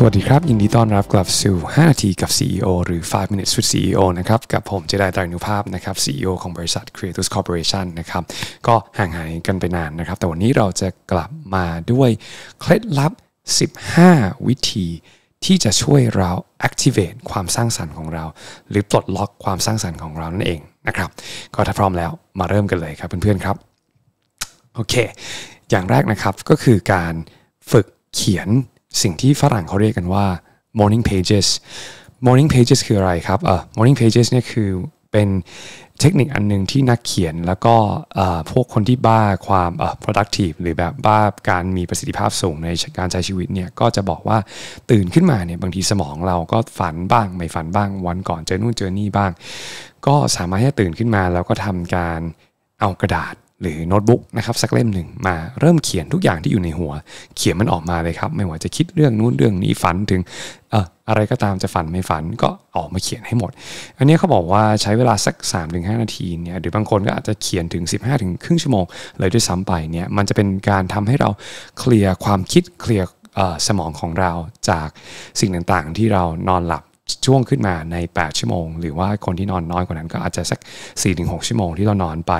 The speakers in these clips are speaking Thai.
สวัสดีครับ ยินดีต้อนรับกลับสู่ 5 นาทีกับ CEO หรือ 5 minutes with CEO นะครับกับผมเจไดไตรนุภาพนะครับ CEO ของบริษัท Creatus Corporation นะครับก็ห่างหายกันไปนานนะครับ แต่วันนี้เราจะกลับมาด้วย เคล็ดลับ 15 วิธี ที่จะช่วยเรา activate ความสร้างสารรค์ของเรา หรือปลดล็อกความสร้างสารรค์ของเรานั่นเองนะครับก็ถ้าพร้อมแล้วมาเริ่มกันเลยครับเพื่อนๆครับโอเค อย่างแรกนะครับก็คือการฝึกเขียนสิ่งที่ฝรั่งเขาเรียกกันว่า morning pages morning pages คืออะไรครับ เอ่อ morning pages เนี่ยคือเป็นเทคนิคอันนึงที่นักเขียนแล้วก็พวกคนที่บ้าความเอ่อ productive หรือแบบบ้าการมีประสิทธิภาพสูงในการใช้ชีวิตเนี่ยก็จะบอกว่าตื่นขึ้นมาเนี่ยบางทีสมองเราก็ฝันบ้าง ไม่ฝันบ้างวันก่อนเจอนู่นเจอนี่บ้าง ก็สามารถที่จะตื่นขึ้นมาแล้วก็ทำการเอากระดาษหรือโน้ตบุ๊กนะครับสักเล่มหนึ่งมาเริ่มเขียนทุกอย่างที่อยู่ในหัว เขียนมันออกมาเลยครับ ไม่ว่าจะคิดเรื่องนู้นเรื่องนี้ฝันถึงเอ่ออะไรก็ตามจะฝันไม่ฝันก็ออกมาเขียนให้หมด อันนี้เขาบอกว่าใช้เวลาสัก 3-5 นาทีเนี่ยหรือบางคนก็อาจจะเขียนถึง 15ถึงครึ่งชั่วโมงเลยด้วยซ้ำไปเนี่ยมันจะเป็นการทำให้เราเคลียร์ความคิดเคลียร์สมองของเราจากสิ่งต่างๆที่เรานอนหลับช่วงขึ้นมาใน 8ชั่วโมงหรือว่าคนที่นอนน้อยกว่านั้นก็อาจจะสัก 4-6ชั่วโมงที่เรานอนไป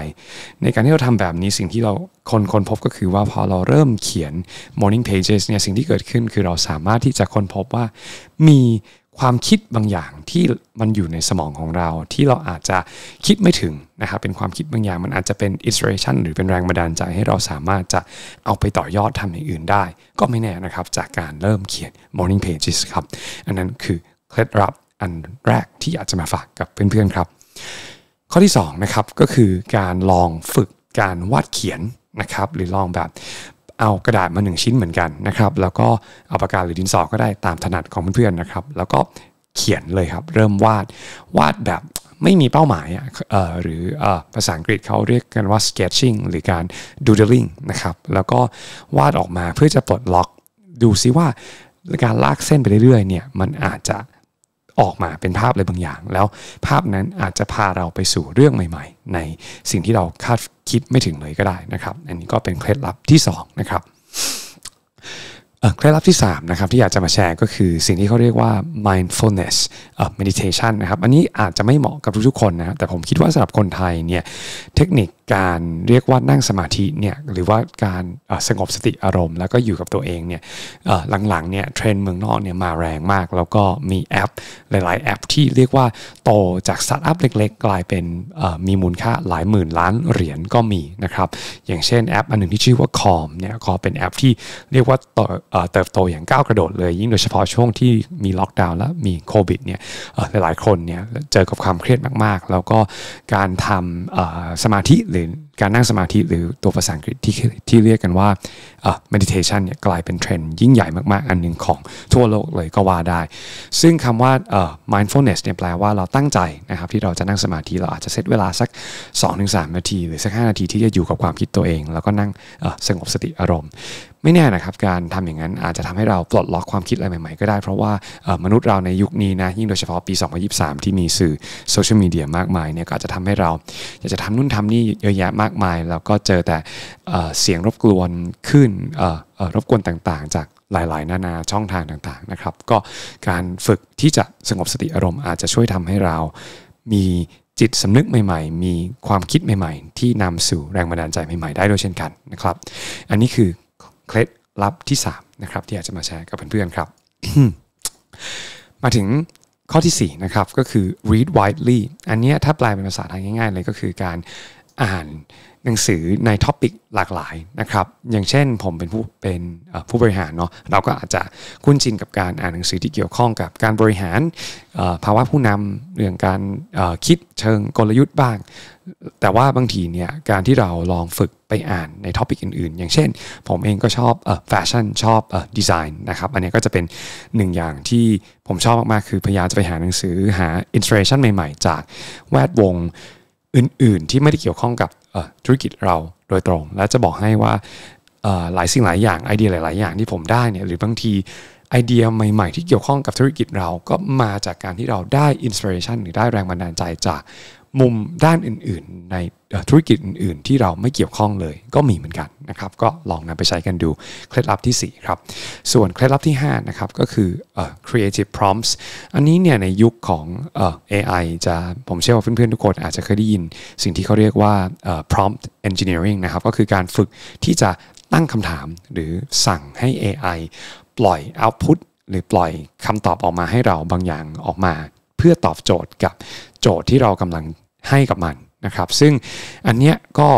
ในการที่เราทำแบบนี้สิ่งที่เราคนคนพบก็คือว่าพอเราเริ่มเขียน morning pages เนี่ยสิ่งที่เกิดขึ้นคือเราสามารถที่จะค้นพบว่า มีความคิดบางอย่างที่มันอยู่ในสมองของเรา ที่เราอาจจะคิดไม่ถึงนะครับเป็นความคิดบางอย่างมันอาจจะเป็นอิส p i r a t i o n หรือเป็นแรงบันดาลใจ ให้เราสามารถจะเอาไปต่อยอดทำอย่างอื่นได้ ก็ไม่แน่นะครับจากการเริ่มเขียน morning pages ครับอันนั้นคือเคล็ดลับอันแรกที่อยากจะมาฝากกับเพื่อนๆครับ ข้อที่2นะครับก็คือการลองฝึกการวาดเขียนนะครับหรือลองแบบเอากระดาษมา1ชิ้นเหมือนกันนะครับแล้วก็เอาปากกาหรือดินสอก็ได้ตามถนัดของเพื่อนๆนะครับ แล้วก็เขียนเลยครับเริ่มวาดวาดแบบไม่มีเป้าหมายหรือภาษาอังกฤษเขาเรียกกันว่า sketching หรือการ doodling นะครับแล้วก็วาดออกมาเพื่อจะปลดล็อก ดูซิว่าการลากเส้นไปเรื่อยๆเนี่ยมันอาจจะออกมาเป็นภาพอะไรบางอย่าง แล้วภาพนั้นอาจจะพาเราไปสู่เรื่องใหม่ๆ ในสิ่งที่เราคาดคิดไม่ถึงเลยก็ได้นะครับ อันนี้ก็เป็นเคล็ดลับที่ 2 นะครับเคล็ดลับที่3นะครับที่อยากจะมาแชร์ก็คือสิ่งที่เขาเรียกว่า mindfulness meditation นะครับ อันนี้อาจจะไม่เหมาะกับทุกๆคนนะแต่ผมคิดว่าสำหรับคนไทยเนี่ยเทคนิคการเรียกว่านั่งสมาธิเนี่ยหรือว่าการสงบสติอารมณ์ แล้วก็อยู่กับตัวเองเนี่ยหลังๆเนี่ยเทรนด์เมืองนอกเนี่ยมาแรงมาก แล้วก็มีแอป หลายๆแอปที่เรียกว่าโตจากสตาร์ทอัพเล็กๆ กลายเป็นมีมูลค่าหลายหมื่นล้านเหรียญก็มีนะครับอย่างเช่นแอป อันหนึ่งที่ชื่อว่า Calm เนี่ยก็เป็นแอปที่เรียกว่าเติบโตอย่างก้าวกระโดดเลยยิ่งโดยเฉพาะช่วงที่มีล็อกดาวน์และมีโควิดเนี่ยหลายๆคนเนี่ยเจอกับความเครียดมากๆ แล้วก็การทำสมาธิหรือการนั่งสมาธิหรือตัวภาษาอังกฤษที่ที่เรียกกันว่า meditation เนี่ยกลายเป็นเทรนด์ยิ่งใหญ่มากๆ อันหนึ่งของทั่วโลกเลยก็ว่าได้ ซึ่งคำว่า mindfulness เนี่ยแปลว่าเราตั้งใจนะครับที่เราจะนั่งสมาธิเราอาจจะเซตเวลาสัก 2-3 นาที หรือสัก 5 นาทีที่จะอยู่กับความคิดตัวเอง แล้วก็นั่งสงบสติอารมณ์ ไม่แน่นะครับการทำอย่างนั้นอาจจะทำให้เราปลดล็อกความคิดอะไรใหม่ ๆ ก็ได้เพราะว่ามนุษย์เราในยุคนี้นะยิ่งโดยเฉพาะปี 2023 ที่มีสื่อโซเชียลมีเดียมากมายเนี่ยก็อาจจะทำให้เราอยากจะทำนู่นทำนี่เยอะแยะมากากมายแล้วก็เจอแต่เสียงรบกวนขึ้นรบกวนต่างๆ จากหลายๆนานาช่องทางต่างๆนะครับ ก็การฝึกที่จะสงบสติอารมณ์อาจจะช่วยทำให้เรามีจิตสำนึกใหม่ๆ มีความคิดใหม่ๆ ที่นำสู่แรงบันดาลใจใหม่ๆได้ด้วยเช่นกันนะครับ อันนี้คือเคล็ดลับที่3นะครับที่อยากจะมาแชร์กับเพื่อนๆครับ มาถึงข้อที่4นะครับก็คือ read widely อันนี้ถ้าแปลเป็นภาษาไทยง่ายๆเลยก็คือการอ่านหนังสือในท็อปิกหลากหลายนะครับ อย่างเช่นผมเป็นผู้เป็นผู้บริหารเนาะ เราก็อาจจะคุ้นชินกับการอ่านหนังสือที่เกี่ยวข้องกับการบริหารภาวะผู้นำเรื่องการคิดเชิงกลยุทธ์บ้าง แต่ว่าบางทีเนี่ยการที่เราลองฝึกไปอ่านในท็อปิกอื่น ๆ อย่างเช่น ผมเองก็ชอบแฟชั่นชอบดีไซน์นะครับ อันนี้ก็จะเป็นหนึ่งอย่างที่ผมชอบมากๆคือพยายามจะไปหาหนังสือหาอินสปิเรชันใหม่ ๆ จากแวดวงอื่นๆ ที่ไม่ได้เกี่ยวข้องกับธุรกิจเราโดยตรง และจะบอกให้ว่า หลายสิ่งหลายอย่างไอเดียหลายๆ อย่างที่ผมได้เนี่ยหรือบางทีไอเดียใหม่ ๆ ที่เกี่ยวข้องกับธุรกิจเราก็มาจากการที่เราได้อินสปิเรชันหรือได้แรงบันดาลใจจากมุมด้านอื่น ๆ ในธุรกิจอื่น ๆ ที่เราไม่เกี่ยวข้องเลยก็มีเหมือนกันนะครับ ก็ลองนำไปใช้กันดูเคล็ดลับที่ 4 ครับ ส่วนเคล็ดลับที่5นะครับก็คือ creative prompts อันนี้เนี่ยในยุคของ AI จะผมเชื่อว่าเพื่อนๆ ทุกคนอาจจะเคยได้ยิน สิ่งที่เขาเรียกว่า prompt engineering นะครับก็คือการฝึกที่จะตั้งคำถามหรือสั่งให้ AI ปล่อย output หรือปล่อยคำตอบออกมาให้เราบางอย่างออกมาเพื่อตอบโจทย์กับโจทย์ที่เรากำลังให้กับมันนะครับ ซึ่งอันเนี้ยก็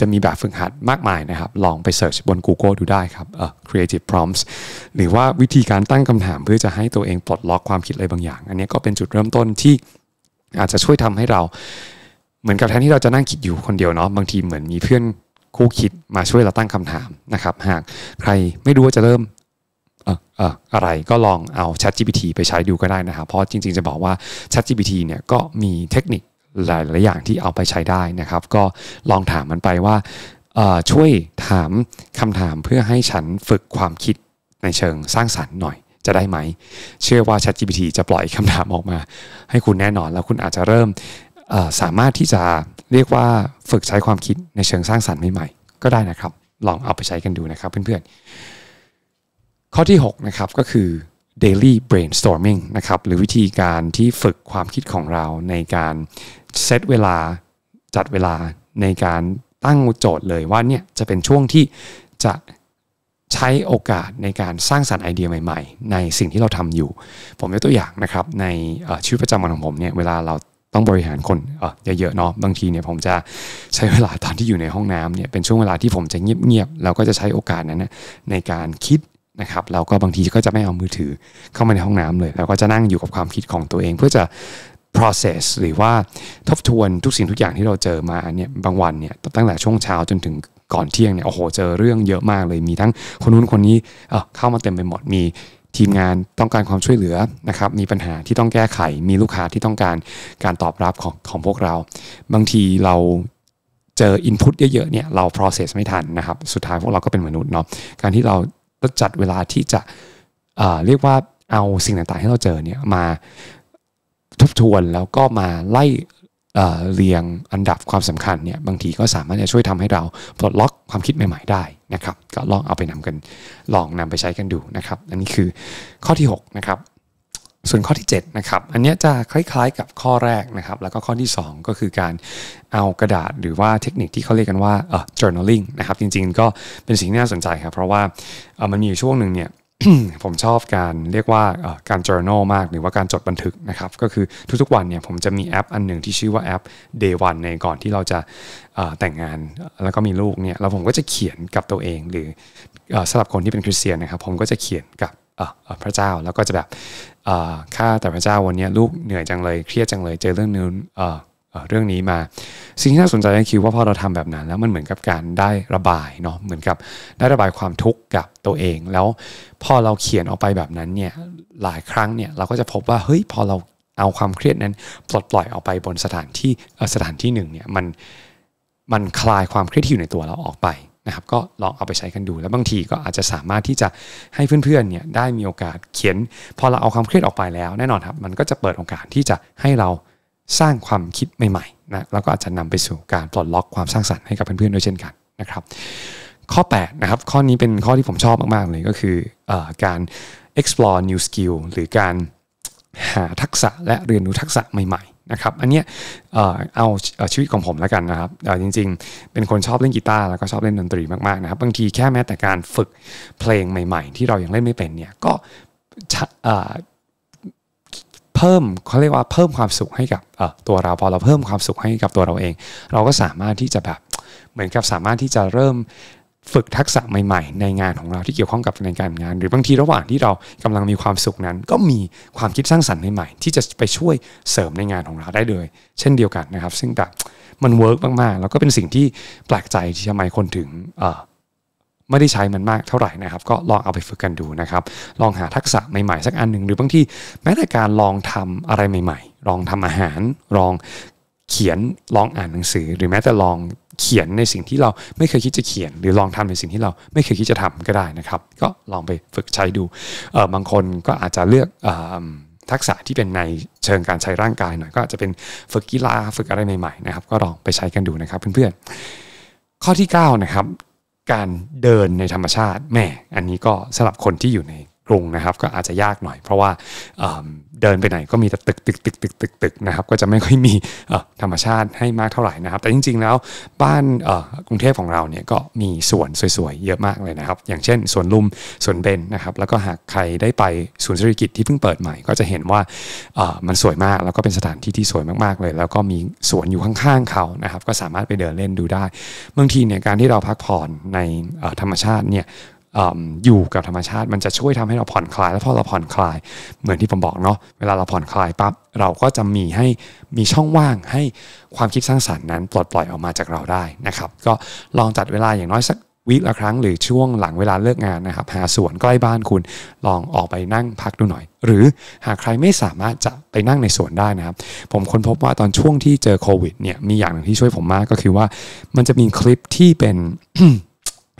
จะมีแบบฝึกหัดมากมายนะครับ ลองไปเสิร์ชบน Google ดูได้ครับเอ่อ creative prompts หรือว่าวิธีการตั้งคำถาม เพื่อจะให้ตัวเองปลดล็อกความคิดอะไรบางอย่าง อันนี้ก็เป็นจุดเริ่มต้นที่ อาจจะช่วยทำให้เรา เหมือนกับแทนที่เราจะนั่งคิดอยู่คนเดียวเนาะบางทีเหมือนมีเพื่อนคู่คิดมาช่วยเราตั้งคำถามนะครับหากใครไม่รู้ว่าจะเริ่มเออเอออะไรก็ลองเอา ChatGPT ไปใช้ดูก็ได้นะครับ เพราะจริงๆจะบอกว่า ChatGPT เนี่ยก็มีเทคนิคหลาย ๆ อย่างที่เอาไปใช้ได้นะครับ ก็ลองถามมันไปว่าช่วยถามคำถามเพื่อให้ฉันฝึกความคิดในเชิงสร้างสรรค์หน่อย จะได้ไหม เชื่อว่า ChatGPT จะปล่อยคำถามออกมา ให้คุณแน่นอนแล้วคุณอาจจะเริ่มสามารถที่จะเรียกว่าฝึกใช้ความคิดในเชิงสร้างสรรค์ใหม่ๆ ก็ได้นะครับ ลองเอาไปใช้กันดูนะครับเพื่อน ๆ ข้อที่6นะครับก็คือ daily brainstorming นะครับหรือวิธีการที่ฝึกความคิดของเราในการเซตเวลาจัดเวลาในการตั้งโจทย์เลยว่าเนี่ยจะเป็นช่วงที่จะใช้โอกาสในการสร้างสารรค์ไอเดียใหม่ๆ ในสิ่งที่เราทำอยู่ ผมยกตัวอย่างนะครับ ในชีวิตประจำวันของผมเนี่ย เวลาเราต้องบริหารคนเยอะๆเนาะบางทีเนี่ย ผมจะใช้เวลาตอนที่อยู่ในห้องน้ำเนี่ยเป็นช่วงเวลาที่ผมจะเงียบๆเราก็จะใช้โอกาสนั้นนะในการคิดนะครับ เราก็บางทีก็จะไม่เอามือถือเข้ามาในห้องน้ำเลยเราก็จะนั่งอยู่กับความคิดของตัวเองเพื่อจะ process หรือว่าทบทวนทุกสิ่งทุกอย่างที่เราเจอมาเนี่ยบางวันเนี่ยตั้งแต่ช่วงเช้าจนถึงก่อนเที่ยงเนี่ยโอ้โหเจอเรื่องเยอะมากเลย มีทั้งคนนู้นคนนี้เเข้ามาเต็มไปหมดมีทีมงานต้องการความช่วยเหลือนะครับมีปัญหาที่ต้องแก้ไขมีลูกค้าที่ต้องการการตอบรับของของพวกเรา บางทีเราเจอ input เยอะๆเนี่ยเรา process ไม่ทันนะครับสุดท้ายพวกเราก็เป็นมนุษย์เนาะการที่เราจัดเวลาที่จะเรียกว่าเอาสิ่งต่างๆที่เราเจอเนี่ยมาทบทวนแล้วก็มาไล่เรียงอันดับความสำคัญเนี่ยบางทีก็สามารถจะช่วยทำให้เรา ปลดล็อกความคิดใหม่ ๆ ได้นะครับ ก็ลองเอาไปนำกันลองนำไปใช้กันดูนะครับอันนี้คือข้อที่ 6 นะครับ ส่วนข้อที่ 7 นะครับ อันนี้จะคล้ายๆกับข้อแรกนะครับ แล้วก็ข้อที่ 2 ก็คือการเอากระดาษหรือว่าเทคนิคที่เขาเรียกกันว่า journaling นะครับจริงๆก็เป็นสิ่งที่น่าสนใจครับเพราะว่ามันมีช่วงหนึ่งเนี่ยผมชอบการเรียกว่าการ journal มาก หรือว่าการจดบันทึกนะครับก็คือทุกๆวันเนี่ยผมจะมีแอปอันหนึ่งที่ชื่อว่าแอป day one ในก่อนที่เราจะแต่งงานแล้วก็มีลูกเนี่ยเราผมก็จะเขียนกับตัวเองหรือสำหรับคนที่เป็นคริสเตียนนะครับผมก็จะเขียนกับพระเจ้าแล้วก็จะแบบข้าแต่พระเจ้าวันนี้ ลูกเหนื่อยจังเลยเครียดจังเลยเจอเรื่องนู้นเรื่องนี้มาสิ่งที่น่าสนใจก็คือว่าพอเราทำแบบนั้น แล้วมันเหมือนกับการได้ระบายเนาะเหมือนกับได้ระบายความทุกข์กับตัวเอง แล้วพอเราเขียนออกไปแบบนั้นเนี่ยหลายครั้งเนี่ยเราก็จะพบว่าเฮ้ยพอเราเอาความเครียดนั้นปลดปล่อยออกไปบนสถานที่สถานที่หนึ่งเนี่ยมันมันคลายความเครียดที่อยู่ในตัวเราออกไปนะครับก็ลองเอาไปใช้กันดู แล้วบางทีก็อาจจะสามารถที่จะให้เพื่อนๆเนี่ยได้มีโอกาสเขียนพอเราเอาความเครียดออกไปแล้วแน่นอนครับมันก็จะเปิดโอกาสที่จะให้เราสร้างความคิดใหม่ๆนะแล้วก็อาจจะนำไปสู่การปลดล็อกความสร้างสรรค์ให้กับเพื่อนๆ ด้วยเช่นกันนะครับข้อ8นะครับข้อนี้เป็นข้อที่ผมชอบมากๆ เลยก็คืออการ explore new skill หรือการหาทักษะและเรียนรู้ทักษะใหม่ๆนะครับอันเนี้ยเอาชีวิตของผมแล้วกันนะครับจริงๆ เป็นคนชอบเล่นกีตาร์ แล้วก็ชอบเล่นดนตรีมากๆนะครับบางทีแค่แม้แต่การฝึกเพลงใหม่ๆ ที่เรายังเล่นไม่เป็นเนี่ยก็เพิ่มเขาเรียกว่าเพิ่มความสุขให้กับตัวเราพอเราเพิ่มความสุขให้กับตัวเราเอง เราก็สามารถที่จะแบบเหมือนกับสามารถที่จะเริ่มฝึกทักษะใหม่ ๆ ในงานของเราที่เกี่ยวข้องกับในการงาน หรือบางทีระหว่างที่เรากำลังมีความสุขนั้น ก็มีความคิดสร้างสรรค์ใหม่ๆ ที่จะไปช่วยเสริมในงานของเราได้เลยเช่นเดียวกันนะครับ ซึ่งแบบมันเวิร์กมากๆแล้วก็เป็นสิ่งที่แปลกใจที่ทำไมคนถึงไม่ได้ใช้มันมากเท่าไหร่นะครับ ก็ลองเอาไปฝึกกันดูนะครับ ลองหาทักษะใหม่ๆสักอันหนึ่งหรือบางทีแม้แต่การลองทำอะไรใหม่ ๆ ลองทำอาหารลองเขียนลองอ่านหนังสือ หรือแม้แต่ลองเขียนในสิ่งที่เราไม่เคยคิดจะเขียน หรือลองทำในสิ่งที่เราไม่เคยคิดจะทำก็ได้นะครับ ก็ลองไปฝึกใช้ดูเออบางคนก็อาจจะเลือกอทักษะที่เป็นในเชิงการใช้ร่างกายหน่อย ก็อาจจะเป็นฝึกกีฬาฝึกอะไรใหม่ ๆนะครับ ก็ลองไปใช้กันดูนะครับ เพื่อนๆข้อที่ 9 นะครับการเดินในธรรมชาติแม่ อันนี้ก็สำหรับคนที่อยู่ในกรุงนะครับก็อาจจะยากหน่อย เพราะว่าเดินไปไหนก็มีแต่ตึกตึกตึกตึกตึกตึกนะครับก็จะไม่ค่อยมีธรรมชาติให้มากเท่าไหร่นะครับ แต่จริง ๆแล้วบ้านกรุงเทพของเราเนี่ยก็มีสวนสวยๆเยอะมากเลยนะครับ อย่างเช่นสวนลุมสวนเบนนะครับแล้วก็หากใครได้ไปศูนย์เศรษฐกิจที่เพิ่งเปิดใหม่ ก็จะเห็นว่ามันสวยมากแล้วก็เป็นสถานที่ที่สวยมากๆเลย แล้วก็มีสวนอยู่ข้างๆเขานะครับก็สามารถไปเดินเล่นดูได้บางทีเนี่ยการที่เราพักผ่อนในธรรมชาติเนี่ยอยู่กับธรรมชาติมันจะช่วยทำให้เราผ่อนคลาย แล้วพอเราผ่อนคลายเหมือนที่ผมบอกเนาะเวลาเราผ่อนคลายปั๊บเราก็จะมีให้มีช่องว่างให้ความคิดสร้างสารรค์นั้นปลดปล่อยออกมาจากเราได้นะครับ ก็ลองจัดเวลาอย่างน้อยสักวิละครั้ง หรือช่วงหลังเวลาเลิกงานนะครับหาสวนใกล้บ้านคุณลองออกไปนั่งพักดูหน่อย หรือหากใครไม่สามารถจะไปนั่งในสวนได้นะครับผมค้นพบว่าตอนช่วงที่เจอโควิดเนี่ยมีอย่างหนึ่งที่ช่วยผมมากก็คือว่ามันจะมีคลิปที่เป็น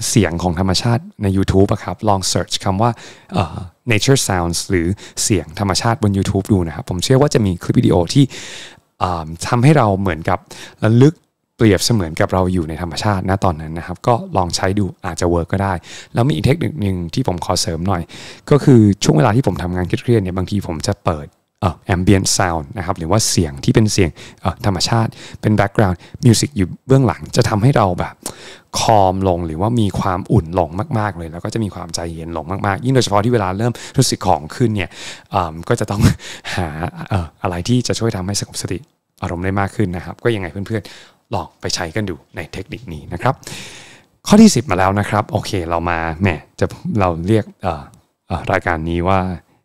เสียงของธรรมชาติใน YouTube อะครับ ลอง search คำว่า nature sounds หรือเสียงธรรมชาติบน YouTube ดูนะครับ ผมเชื่อว่าจะมีคลิปวิดีโอที่ทำให้เราเหมือนกับระลึกเปรียบเสมือนกับเราอยู่ในธรรมชาตินะตอนนั้นนะครับ ก็ลองใช้ดูอาจจะเวิร์กก็ได้ แล้วมีอีกเทคนิคหนึ่งที่ผมขอเสริมหน่อย ก็คือช่วงเวลาที่ผมทำงานเครียดเนี่ยบางทีผมจะเปิดแอมเบียนซาวน์นะครับหรือว่าเสียงที่เป็นเสียงธรรมชาติเป็นแบ็กกราวน์มิวสิกอยู่เบื้องหลังจะทำให้เราแบบคอมลงหรือว่ามีความอุ่นลงมาก ๆเลย แล้วก็จะมีความใจเย็นลงมาก ๆ ยิ่งโดยเฉพาะที่เวลาเริ่มรู้สึกของขึ้นเนี่ยก็จะต้องหาอะไรที่จะช่วยทำให้สงบสติอารมณ์ได้มากขึ้นนะครับ ก็ยังไงเพื่อนๆ ลองไปใช้กันดูในเทคนิคนี้นะครับข้อที่ 10 มาแล้วนะครับโอเคเรามาแหมจะเราเรียกรายการนี้ว่า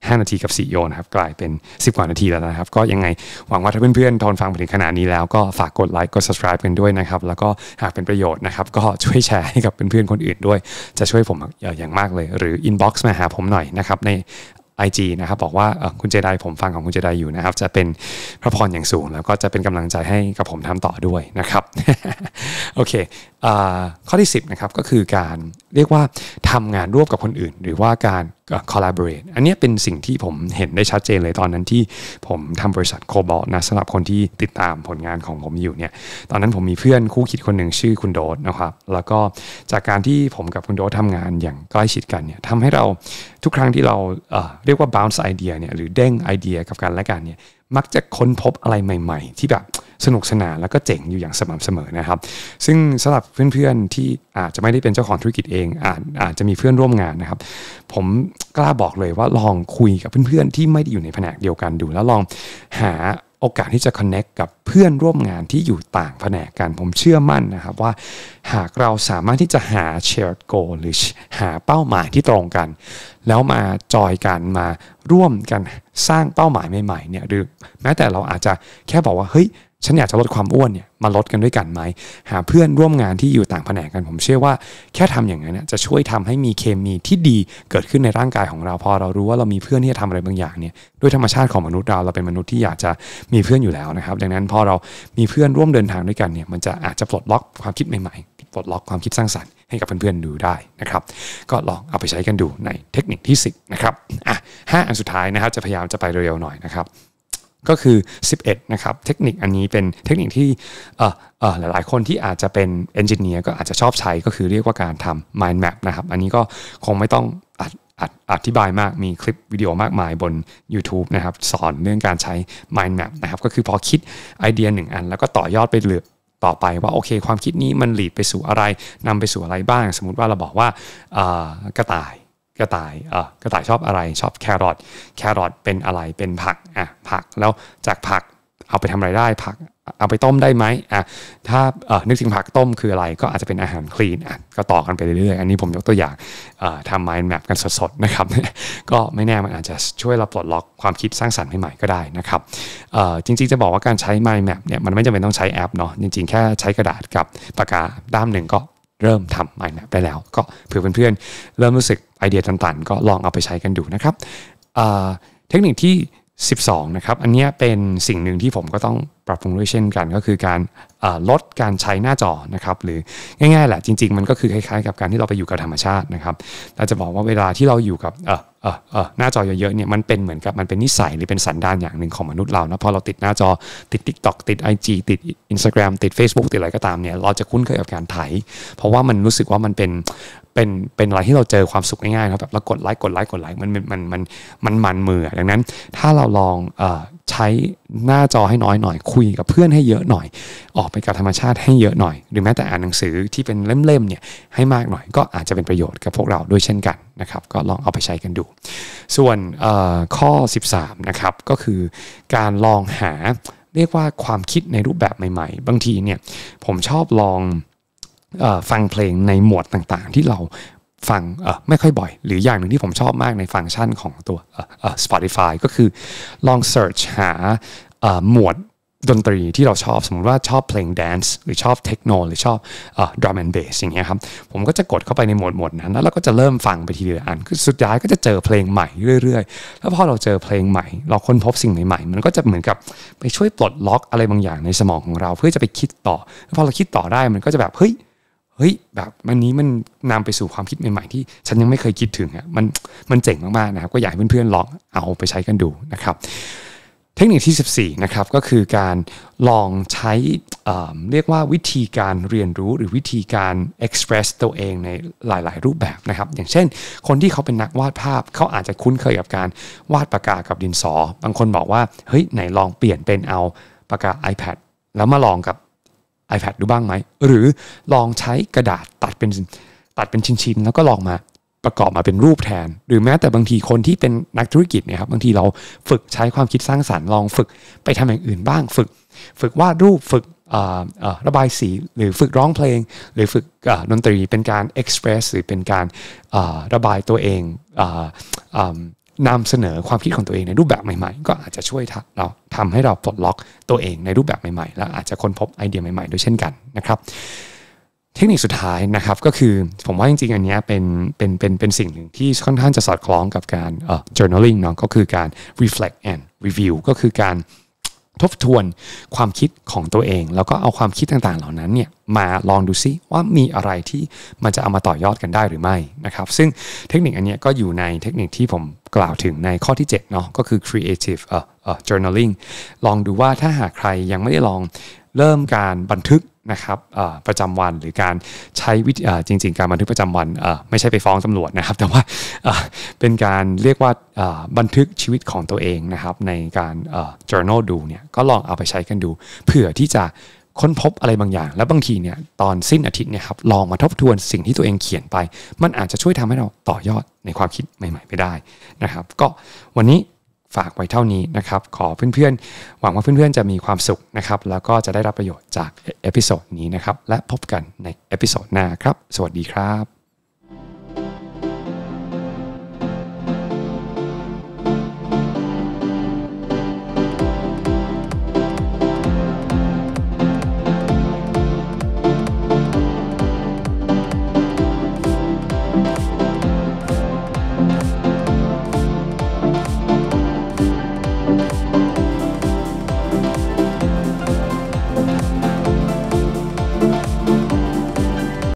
5นาทีกับ4โยนครับ กลายเป็น10กว่านาทีแล้วนะครับ ก็ยังไง หวังว่าถ้าเพื่อน ๆ ทนฟังปถึงขนาดนี้แล้วก็ฝากกดไลค์กด subscribe กันด้วยนะครับ แล้วก็หากเป็นประโยชน์นะครับ ก็ช่วยแชร์ให้กับเพื่อน ๆ คนอื่นด้วย จะช่วยผมอย่างมากเลย หรือ inbox มาหาผมหน่อยนะครับ ใน IG นะครับ บอกว่าคุณเจไดผมฟังของคุณเจไดอยู่นะครับ จะเป็นพระพรอย่างสูง แล้วก็จะเป็นกำลังใจให้กับผมทำต่อด้วยนะครับโอเคข้อที่ 10นะครับก็คือการเรียกว่าทำงานร่วมกับคนอื่น หรือว่าการ collaborate อันนี้เป็นสิ่งที่ผมเห็นได้ชัดเจนเลยตอนนั้นที่ผมทำบริษัทโคบอลนะสำหรับคนที่ติดตามผลงานของผมอยู่เนี่ยตอนนั้นผมมีเพื่อนคู่คิดคนหนึ่งชื่อคุณโดดนะครับแล้วก็จากการที่ผมกับคุณโดดทำงานอย่างใกล้ชิดกันเนี่ยทำให้เราทุกครั้งที่เราเรียกว่า bounce idea เนี่ยหรือเด้งไอเดียกับกันและกันเนี่ยมักจะค้นพบอะไรใหม่ ๆ ที่แบบสนุกสนานแล้วก็เจ๋งอยู่อย่างสม่ำเสมอนะครับ ซึ่งสำหรับเพื่อน ๆ ที่อาจจะไม่ได้เป็นเจ้าของธุรกิจเองอาจอาจจะมีเพื่อนร่วมงานนะครับ ผมกล้าบอกเลยว่าลองคุยกับเพื่อนๆ ที่ไม่ได้อยู่ในแผนกเดียวกันดูแล้วลองหาโอกาสที่จะคอนเน็กกับเพื่อนร่วมงานที่อยู่ต่างแผนกกัน ผมเชื่อมั่นนะครับว่า หากเราสามารถที่จะหา shared goal หรือหาเป้าหมายที่ตรงกัน แล้วมาจอยกันมาร่วมกันสร้างเป้าหมายใหม่ ๆ เนี่ย หรือแม้แต่เราอาจจะแค่บอกว่าเฮ้ยฉันอยากจะลดความอ้วนเนี่ยมาลดกันด้วยกันไหมหาเพื่อนร่วมงานที่อยู่ต่างแผนกกัน ผมเชื่อว่าแค่ทำอย่างนั้นจะช่วยทำให้มีเคมีที่ดีเกิดขึ้นในร่างกายของเรา พอเรารู้ว่าเรามีเพื่อนที่จะทำอะไรบางอย่างเนี่ยด้วยธรรมชาติของมนุษย์เราเราเป็นมนุษย์ที่อยากจะมีเพื่อนอยู่แล้วนะครับ ดังนั้นพอเรามีเพื่อนร่วมเดินทางด้วยกันเนี่ย มันจะอาจจะปลดล็อกความคิดใหม่ๆปลดล็อกความคิดสร้างสรรค์ให้กับเพื่อนๆดูได้นะครับ ก็ลองเอาไปใช้กันดูในเทคนิคที่10นะครับอ่ะห้าอันสุดท้ายนะครับจะพยายามจะไปเร็วๆหน่อยนะครับก็คือ 11 นะครับเทคนิคอันนี้เป็นเทคนิคที่หลายหลายคนที่อาจจะเป็นเอนจิเนียร์ก็อาจจะชอบใช้ก็คือเรียกว่าการทำ mind map นะครับ อันนี้ก็คงไม่ต้องอธิบายมากมีคลิปวิดีโอมากมายบน YouTube นะครับ สอนเรื่องการใช้ mind map นะครับ ก็คือพอคิดไอเดียหนึ่งอันแล้วก็ต่อยอดไปเหลือต่อไปว่า โอเคความคิดนี้มันหลีดไปสู่อะไรนำไปสู่อะไรบ้าง สมมติว่าเราบอกว่ากระต่ายกระต่ายเออกระต่ายชอบอะไร ชอบแครอท แครอทเป็นอะไร เป็นผัก อ่ะ ผัก แล้วจากผัก เอาไปทำอะไรได้ ผัก เอาไปต้มได้ไหมอ่ะ ถ้า เออนึกถึงผักต้มคืออะไร ก็อาจจะเป็นอาหารคลีน อ่ะ ก็ต่อ กันไปเรื่อยๆ อันนี้ผมยกตัวอย่าง เออ่ทำไมน์แมปกันสดๆนะครับ ก็ไม่แน่ มันอาจจะช่วยเราปลดล็อกความคิดสร้างสรรค์ใหม่ๆก็ได้นะครับ เออจริงๆจะบอกว่าการใช้ไมน์แมปเนี่ย มันไม่จำเป็นต้องใช้แอปเนาะ จริงๆแค่ใช้กระดาษกับปากกาด้ามหนึ่งก็เริ่มทำ mind map ได้แล้วก็เผื่อเพื่อนๆ เริ่มรู้สึกไอเดียต่างๆ ก็ลองเอาไปใช้กันดูนะครับ เทคนิคที่ 12 นะครับ อันนี้เป็นสิ่งหนึ่งที่ผมก็ต้องปรับปรุงด้วยเช่นกันก็คือการลดการใช้หน้าจอนะครับหรือง่ายๆแหละจริงๆ มันก็คือคล้ายๆกับการที่เราไปอยู่กับธรรมชาตินะครับเราจะบอกว่าเวลาที่เราอยู่กับเออเออเออหน้าจอเยอะๆเนี่ยมันเป็นเหมือนกับมันเป็นนิสัยหรือเป็นสันดานอย่างหนึ่งของมนุษย์เรานะพอเราติดหน้าจอติด TikTok ติด IG ติด Instagram ติด Facebook ติดอะไรก็ตามเนี่ยเราจะคุ้นเคยกับการไถ เพราะว่ามันรู้สึกว่ามันเป็นเป็นเป็นอะไรที่เราเจอความสุขง่ายๆครับแบบเรากดไลค์กดไลค์กดไลค์มันมันมันมันมันมือดังนั้นถ้าเราลองใช้หน้าจอให้น้อยหน่อยคุยกับเพื่อนให้เยอะหน่อย ออกไปกับธรรมชาติให้เยอะหน่อย หรือแม้แต่อ่านหนังสือที่เป็นเล่มๆเนี่ยให้มากหน่อย ก็อาจจะเป็นประโยชน์กับพวกเราด้วยเช่นกันนะครับก็ลองเอาไปใช้กันดู ส่วนข้อ 13 นะครับ ก็คือการลองหาเรียกว่าความคิดในรูปแบบใหม่ๆบางทีเนี่ยผมชอบลองฟังเพลงในหมวดต่างๆ ที่เราฟังไม่ค่อยบ่อย หรืออย่างหนึ่งที่ผมชอบมากในฟังก์ชันของตัว Spotify ก็คือลอง search หาหมวดดนตรีที่เราชอบสมมติว่าชอบเพลงแดนซ์หรือชอบเทคโนหรือชอบดรัมแอนด์เบสอย่างเงี้ยครับผมก็จะกดเข้าไปในหมวดหมวดนั้นแล้วก็จะเริ่มฟังไปทีละอันสุดท้ายก็จะเจอเพลงใหม่เรื่อย ๆ แล้วพอเราเจอเพลงใหม่ เราค้นพบสิ่งใหม่ ๆ มันก็จะเหมือนกับไปช่วยปลดล็อกอะไรบางอย่างในสมองของเรา เพื่อจะไปคิดต่อพอเราคิดต่อได้มันก็จะแบบเฮ้ยเฮ้ยแบบมันนี้มันนำไปสู่ความคิดใหม่ ๆ ที่ฉันยังไม่เคยคิดถึงอ่ะมันมันเจ๋งมากๆนะครับก็อยากให้เพื่อนๆ ลองเอาไปใช้กันดูนะครับ เทคนิคที่ 14นะครับก็คือการลองใช้เรียกว่าวิธีการเรียนรู้หรือวิธีการ express ตัวเองในหลายๆ รูปแบบนะครับ อย่างเช่น คนที่เขาเป็นนักวาดภาพเขาอาจจะคุ้นเคยกับการวาดปากกากับดินสอ บางคนบอกว่าเฮ้ยไหนลองเปลี่ยนเป็นเอาปากกา iPad แล้วมาลองกับ iPad ดูบ้างไหมหรือลองใช้กระดาษตัดเป็นตัดเป็นชิ้นๆ แล้วก็ลองมาประกอบมาเป็นรูปแทน หรือแม้แต่บางทีคนที่เป็นนักธุรกิจเนี่ยครับบางทีเราฝึกใช้ความคิดสร้างสารรค์ลองฝึกไปทำอย่างอื่นบ้าง ฝึกฝึกวาดรูปฝึกระบายสี หรือฝึกร้องเพลง หรือฝึกดนตรีเป็นการเอ็กซ์เพรสหรือเป็นการระบายตัวเองนำเสนอความคิดของตัวเองในรูปแบบใหม่ๆ ก็อาจจะช่วยเราทำให้เราปลดล็อก ตัวเองในรูปแบบใหม่ๆ และอาจจะค้นพบไอเดียใหม่ๆด้วยเช่นกันนะครับเทคนิคสุดท้ายนะครับก็คือผมว่าจริงๆอันนี้เป็นเป็นเป็นเป็นสิ่งหนึ่งที่ค่อนข้างจะสอดคล้องกับการเอ่อ journaling เนาะก็คือการ reflect and review ก็คือการทบทวนความคิดของตัวเองแล้วก็เอาความคิดต่างๆเหล่านั้นเนี่ยมาลองดูซิว่ามีอะไรที่มันจะเอามาต่อยอดกันได้หรือไม่นะครับ ซึ่งเทคนิคอันนี้ก็อยู่ในเทคนิคที่ผมกล่าวถึงในข้อที่7เนาะก็คือ creative เอ่อเอ่อ journaling ลองดูว่าถ้าหากใครยังไม่ได้ลองเริ่มการบันทึกนะครับประจำวัน หรือการใช้วิธีจริงๆการบันทึกประจำวันไม่ใช่ไปฟ้องตำรวจนะครับ แต่ว่าเป็นการเรียกว่าบันทึกชีวิตของตัวเองนะครับ ในการ journal ดูเนี่ยก็ลองเอาไปใช้กันดูเผื่อที่จะค้นพบอะไรบางอย่างแล้วบางทีเนี่ยตอนสิ้นอาทิตย์เนี่ยครับลองมาทบทวนสิ่งที่ตัวเองเขียนไป มันอาจจะช่วยทำให้เราต่อยอดในความคิดใหม่ๆไปได้นะครับ ก็วันนี้ฝากไว้เท่านี้นะครับ ขอเพื่อนๆ หวังว่าเพื่อนๆ จะมีความสุขนะครับแล้วก็จะได้รับประโยชน์จากเอพิโซดนี้นะครับและพบกันในเอพิโซดหน้าครับสวัสดีครับ